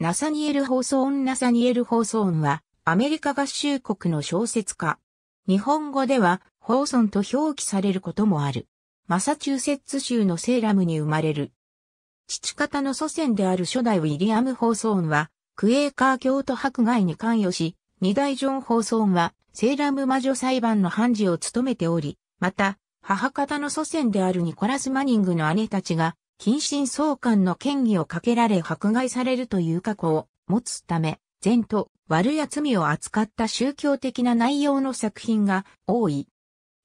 ナサニエル・ホーソーン・ナサニエル・ホーソーンは、アメリカ合衆国の小説家。日本語では、ホーソンと表記されることもある。マサチューセッツ州のセーラムに生まれる。父方の祖先である初代ウィリアム・ホーソーンは、クエーカー教徒迫害に関与し、二代ジョン・ホーソーンは、セーラム魔女裁判の判事を務めており、また、母方の祖先であるニコラス・マニングの姉たちが、近親相関の権威をかけられ迫害されるという過去を持つため、善と悪や罪を扱った宗教的な内容の作品が多い。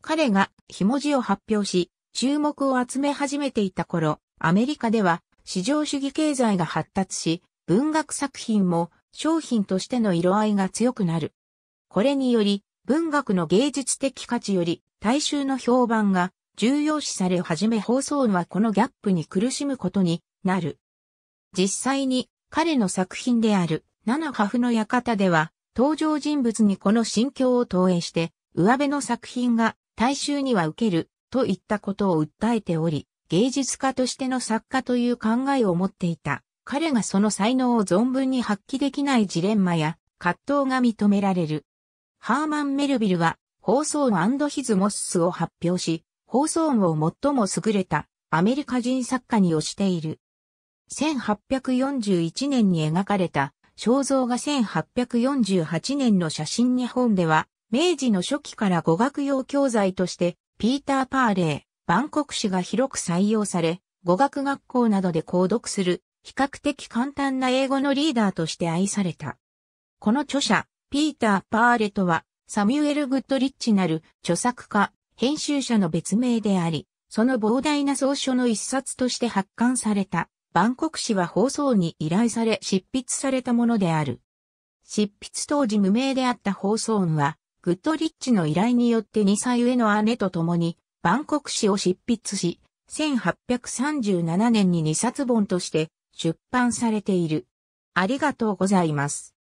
彼がひもじを発表し、注目を集め始めていた頃、アメリカでは市場主義経済が発達し、文学作品も商品としての色合いが強くなる。これにより、文学の芸術的価値より大衆の評判が重要視され始め放送はこのギャップに苦しむことになる。実際に彼の作品である七ハフの館では登場人物にこの心境を投影して上辺の作品が大衆には受けるといったことを訴えており芸術家としての作家という考えを持っていた。彼がその才能を存分に発揮できないジレンマや葛藤が認められる。ハーマン・メルビルは放送ヒズ・モッスを発表し、放送音を最も優れたアメリカ人作家に推している。1841年に描かれた肖像画1848年の写真日本では、明治の初期から語学用教材として、ピーター・パーレー、万国史が広く採用され、語学学校などで購読する、比較的簡単な英語のリーダーとして愛された。この著者、ピーター・パーレとは、サミュエル・グッドリッチなる著作家、編集者の別名であり、その膨大な草書の一冊として発刊された、万国誌は放送に依頼され執筆されたものである。執筆当時無名であった放送は、グッドリッチの依頼によって2歳上の姉と共に、万国誌を執筆し、1837年に2冊本として出版されている。ありがとうございます。